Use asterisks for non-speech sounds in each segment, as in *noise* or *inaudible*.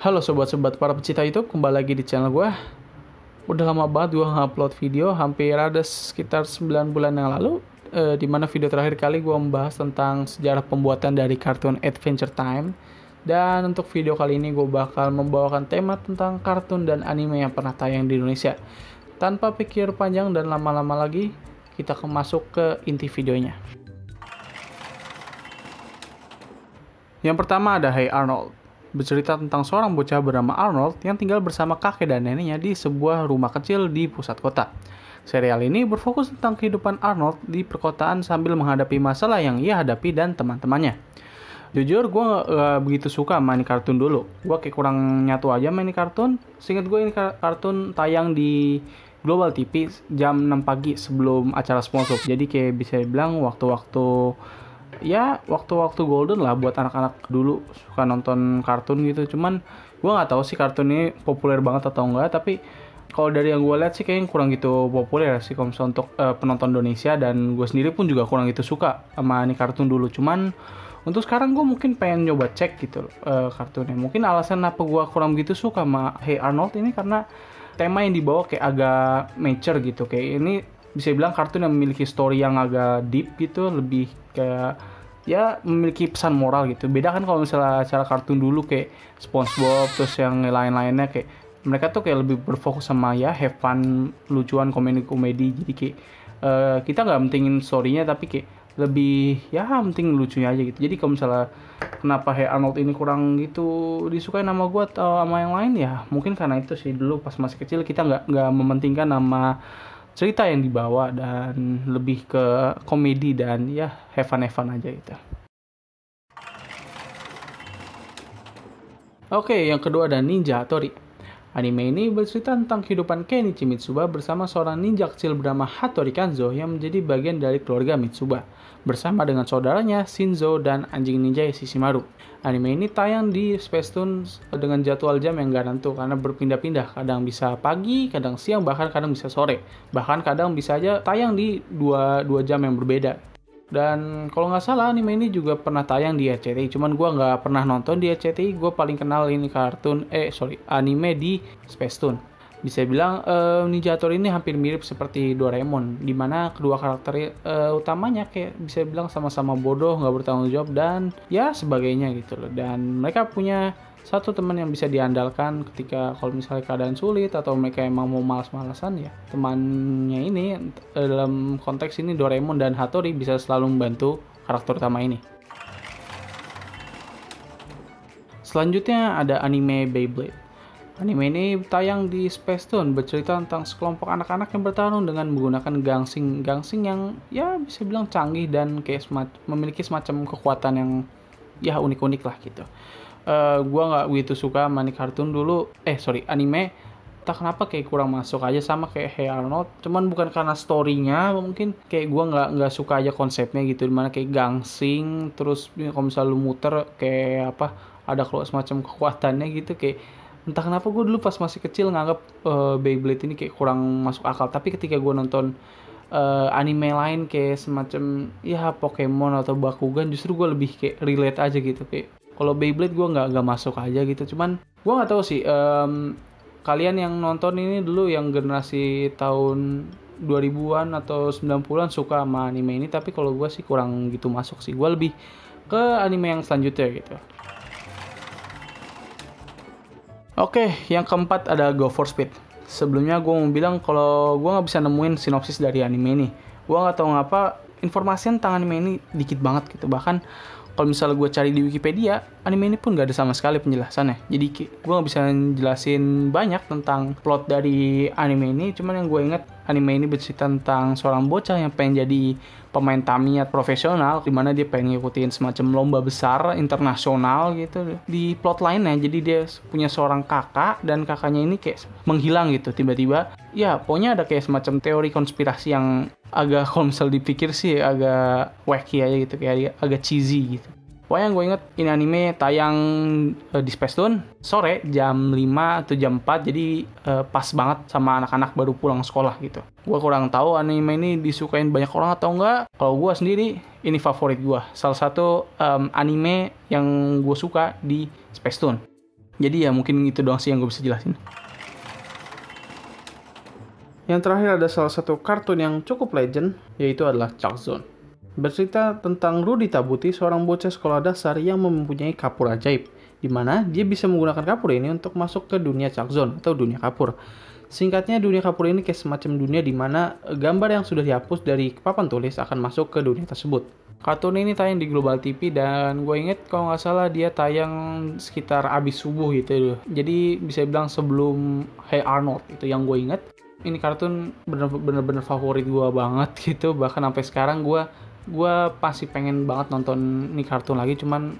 Halo sobat-sobat para pecinta YouTube, kembali lagi di channel gue. Udah lama banget gue upload video, hampir ada sekitar 9 bulan yang lalu, eh, di mana video terakhir kali gue membahas tentang sejarah pembuatan dari kartun Adventure Time. Dan untuk video kali ini gue bakal membawakan tema tentang kartun dan anime yang pernah tayang di Indonesia. Tanpa pikir panjang dan lama-lama lagi, kita masuk ke inti videonya. Yang pertama ada Hey Arnold bercerita tentang seorang bocah bernama Arnold yang tinggal bersama kakek dan neneknya di sebuah rumah kecil di pusat kota. Serial ini berfokus tentang kehidupan Arnold di perkotaan sambil menghadapi masalah yang ia hadapi dan teman-temannya. Jujur, gue gak begitu suka main kartun dulu. Gue kayak kurang nyatu aja main kartun. Seingat gue ini kartun tayang di Global TV jam 6 pagi sebelum acara sponsor. Jadi kayak bisa dibilang waktu-waktu ya waktu-waktu golden lah buat anak-anak dulu suka nonton kartun gitu cuman gue nggak tahu sih kartun ini populer banget atau enggak tapi kalau dari yang gue lihat sih kayaknya kurang gitu populer sih kalau untuk uh, penonton Indonesia dan gue sendiri pun juga kurang gitu suka sama ini kartun dulu cuman untuk sekarang gue mungkin pengen nyoba cek gitu uh, kartunnya mungkin alasan apa gue kurang gitu suka sama Hey Arnold ini karena tema yang dibawa kayak agak mature gitu kayak ini bisa bilang kartun yang memiliki story yang agak deep gitu lebih kayak ya memiliki pesan moral gitu beda kan kalau misalnya cara kartun dulu kayak SpongeBob terus yang lain-lainnya kayak mereka tuh kayak lebih berfokus sama ya have fun lucuan komedi-komedi jadi kayak uh, kita nggak pentingin storynya tapi kayak lebih ya penting lucunya aja gitu jadi kalau misalnya kenapa Hey Arnold ini kurang gitu disukai nama gue atau sama yang lain ya mungkin karena itu sih dulu pas masih kecil kita nggak nggak mementingkan nama cerita yang dibawa dan lebih ke komedi dan ya have fun have fun aja gitu. Oke, okay, yang kedua ada Ninja Tori. Anime ini bercerita tentang kehidupan Kenichi Mitsuba bersama seorang ninja kecil bernama Hattori Kanzo yang menjadi bagian dari keluarga Mitsuba, bersama dengan saudaranya Shinzo dan anjing ninja Shishimaru. Anime ini tayang di Spacetoon dengan jadwal jam yang gak tentu karena berpindah-pindah, kadang bisa pagi, kadang siang, bahkan kadang bisa sore. Bahkan kadang bisa aja tayang di dua, dua jam yang berbeda dan kalau nggak salah anime ini juga pernah tayang di RCTI. Cuman gue nggak pernah nonton di RCTI. Gue paling kenal ini kartun, eh sorry, anime di Space Tune. Bisa bilang uh, Ninja Turtle ini hampir mirip seperti Doraemon. Dimana kedua karakter uh, utamanya kayak bisa bilang sama-sama bodoh, nggak bertanggung jawab, dan ya sebagainya gitu loh. Dan mereka punya satu teman yang bisa diandalkan ketika kalau misalnya keadaan sulit atau mereka emang mau malas-malasan ya temannya ini eh, dalam konteks ini Doraemon dan Hattori bisa selalu membantu karakter utama ini. Selanjutnya ada anime Beyblade. Anime ini tayang di Space Tune bercerita tentang sekelompok anak-anak yang bertarung dengan menggunakan gangsing-gangsing yang ya bisa bilang canggih dan kayak semac memiliki semacam kekuatan yang ya unik-unik lah gitu uh, eh, gue nggak begitu suka manik kartun dulu eh sorry anime tak kenapa kayak kurang masuk aja sama kayak Hey Arnold cuman bukan karena storynya mungkin kayak gue nggak nggak suka aja konsepnya gitu dimana kayak gangsing terus ya, kalau misalnya lu muter kayak apa ada kalau semacam kekuatannya gitu kayak entah kenapa gue dulu pas masih kecil nganggap uh, Beyblade ini kayak kurang masuk akal tapi ketika gue nonton uh, anime lain kayak semacam ya Pokemon atau Bakugan justru gue lebih kayak relate aja gitu kayak kalau Beyblade gue nggak nggak masuk aja gitu cuman gue nggak tahu sih um, kalian yang nonton ini dulu yang generasi tahun 2000-an atau 90-an suka sama anime ini tapi kalau gue sih kurang gitu masuk sih gue lebih ke anime yang selanjutnya gitu Oke, yang keempat ada Go For Speed. Sebelumnya gue mau bilang kalau gue nggak bisa nemuin sinopsis dari anime ini. Gue nggak tahu ngapa informasi tentang anime ini dikit banget gitu. Bahkan kalau misalnya gue cari di Wikipedia anime ini pun gak ada sama sekali penjelasannya jadi gue gak bisa jelasin banyak tentang plot dari anime ini cuman yang gue inget anime ini bercerita tentang seorang bocah yang pengen jadi pemain Tamiya profesional dimana dia pengen ngikutin semacam lomba besar internasional gitu di plot lainnya jadi dia punya seorang kakak dan kakaknya ini kayak menghilang gitu tiba-tiba ya pokoknya ada kayak semacam teori konspirasi yang agak kalau dipikir sih agak wacky aja gitu kayak agak cheesy gitu Wah yang gue inget ini anime tayang uh, di Space Tune sore jam 5 atau jam 4 jadi uh, pas banget sama anak-anak baru pulang sekolah gitu. Gue kurang tahu anime ini disukain banyak orang atau enggak. Kalau gue sendiri ini favorit gue. Salah satu um, anime yang gue suka di Space Tune. Jadi ya mungkin itu doang sih yang gue bisa jelasin. Yang terakhir ada salah satu kartun yang cukup legend, yaitu adalah Chuck Zone. Bercerita tentang Rudy Tabuti, seorang bocah sekolah dasar yang mempunyai kapur ajaib, di mana dia bisa menggunakan kapur ini untuk masuk ke dunia Chuck Zone atau dunia kapur. Singkatnya, dunia kapur ini kayak semacam dunia di mana gambar yang sudah dihapus dari papan tulis akan masuk ke dunia tersebut. Kartun ini tayang di Global TV dan gue inget kalau nggak salah dia tayang sekitar abis subuh gitu. Jadi bisa bilang sebelum Hey Arnold itu yang gue inget ini kartun bener-bener favorit gue banget *laughs* gitu bahkan sampai sekarang gue gue pasti pengen banget nonton ini kartun lagi cuman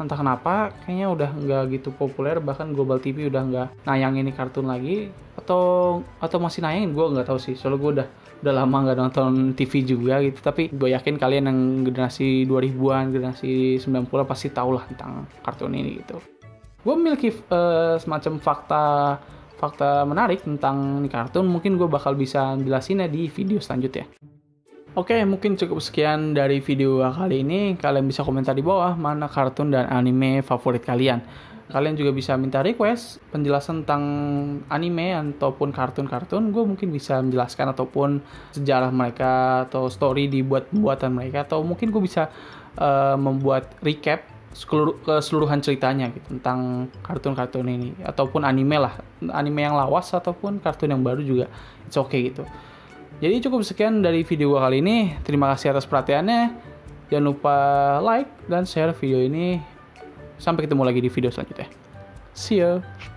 entah kenapa kayaknya udah nggak gitu populer bahkan Global TV udah nggak nayangin ini kartun lagi atau atau masih nayangin gue nggak tahu sih soalnya gue udah udah lama nggak nonton TV juga gitu tapi gue yakin kalian yang generasi 2000-an generasi 90 an pasti tau lah tentang kartun ini gitu gue memiliki uh, semacam fakta fakta menarik tentang kartun mungkin gue bakal bisa jelasinnya di video selanjutnya. Oke, mungkin cukup sekian dari video kali ini. Kalian bisa komentar di bawah mana kartun dan anime favorit kalian. Kalian juga bisa minta request penjelasan tentang anime ataupun kartun-kartun. Gue mungkin bisa menjelaskan ataupun sejarah mereka atau story dibuat pembuatan mereka atau mungkin gue bisa uh, membuat recap keseluruhan ceritanya gitu tentang kartun-kartun ini ataupun anime lah anime yang lawas ataupun kartun yang baru juga it's okay gitu jadi cukup sekian dari video gue kali ini terima kasih atas perhatiannya jangan lupa like dan share video ini sampai ketemu lagi di video selanjutnya see you ya.